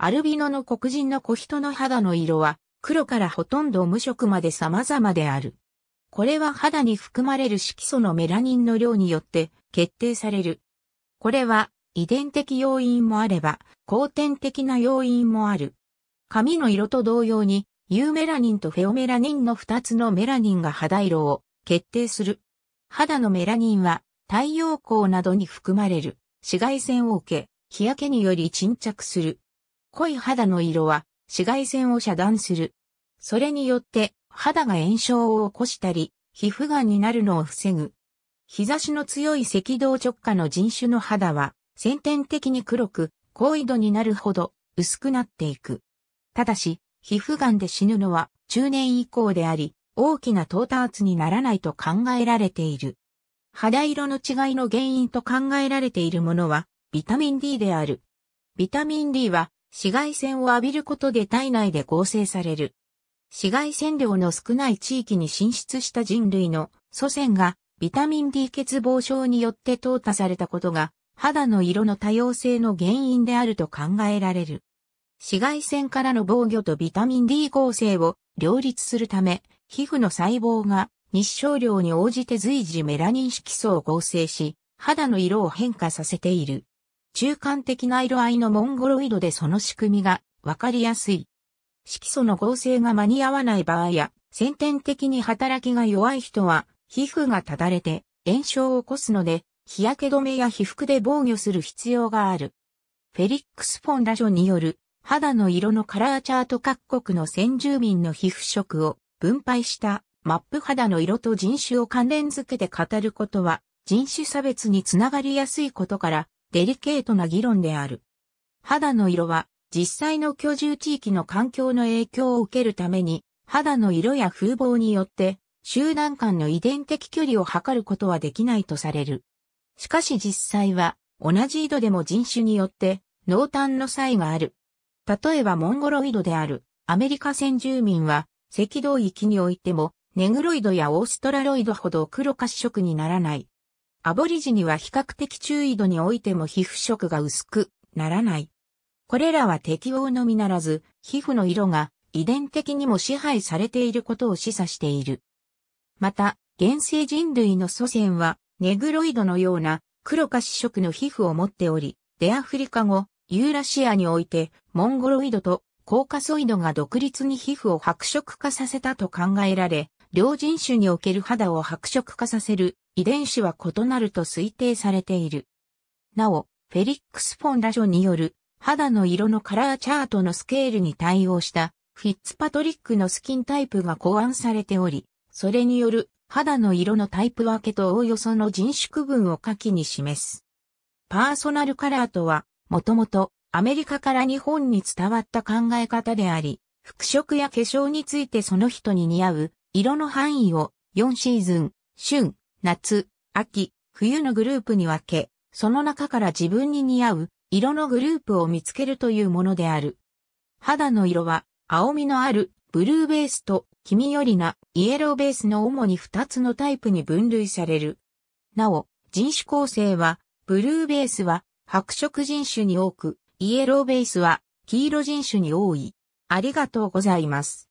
アルビノの黒人の小人の肌の色は、黒からほとんど無色まで様々である。これは肌に含まれる色素のメラニンの量によって決定される。これは遺伝的要因もあれば、後天的な要因もある。髪の色と同様に、ユーメラニンとフェオメラニンの2つのメラニンが肌色を決定する。肌のメラニンは太陽光などに含まれる紫外線を受け、日焼けにより沈着する。濃い肌の色は紫外線を遮断する。それによって肌が炎症を起こしたり、皮膚がんになるのを防ぐ。日差しの強い赤道直下の人種の肌は先天的に黒く高緯度になるほど薄くなっていく。ただし、皮膚がんで死ぬのは中年以降であり、大きな到達にならないと考えられている。肌色の違いの原因と考えられているものは、ビタミン D である。ビタミン D は紫外線を浴びることで体内で合成される。紫外線量の少ない地域に進出した人類の祖先がビタミン D 欠乏症によって淘汰されたことが肌の色の多様性の原因であると考えられる。紫外線からの防御とビタミン D 合成を両立するため、皮膚の細胞が日照量に応じて随時メラニン色素を合成し、肌の色を変化させている。中間的な色合いのモンゴロイドでその仕組みがわかりやすい。色素の合成が間に合わない場合や、先天的に働きが弱い人は、皮膚がただれて炎症を起こすので、日焼け止めや被覆で防御する必要がある。フェリックス・フォンラジョによる肌の色のカラーチャート各国の先住民の皮膚色を分配したマップ肌の色と人種を関連づけて語ることは人種差別につながりやすいことからデリケートな議論である。肌の色は実際の居住地域の環境の影響を受けるために肌の色や風貌によって集団間の遺伝的距離を測ることはできないとされる。しかし実際は同じ井戸でも人種によって濃淡の差異がある。例えばモンゴロイドであるアメリカ先住民は赤道域においてもネグロイドやオーストラロイドほど黒褐色にならない。アボリジニは比較的中緯度においても皮膚色が薄くならない。これらは適応のみならず、皮膚の色が遺伝的にも支配されていることを示唆している。また、原生人類の祖先は、ネグロイドのような黒か紫色の皮膚を持っており、デアフリカ後、ユーラシアにおいて、モンゴロイドとコーカソイドが独立に皮膚を白色化させたと考えられ、両人種における肌を白色化させる遺伝子は異なると推定されている。なお、フェリックス・フォンラジョによる肌の色のカラーチャートのスケールに対応したフィッツパトリックのスキンタイプが考案されており、それによる肌の色のタイプ分けとおおよその人種区分を下記に示す。パーソナルカラーとは、もともとアメリカから日本に伝わった考え方であり、服飾や化粧についてその人に似合う色の範囲を4シーズン、春、夏、秋、冬のグループに分け、その中から自分に似合う色のグループを見つけるというものである。肌の色は青みのあるブルーベースと黄身よりなイエローベースの主に2つのタイプに分類される。なお、人種構成はブルーベースは白色人種に多く、イエローベースは黄色人種に多い。ありがとうございます。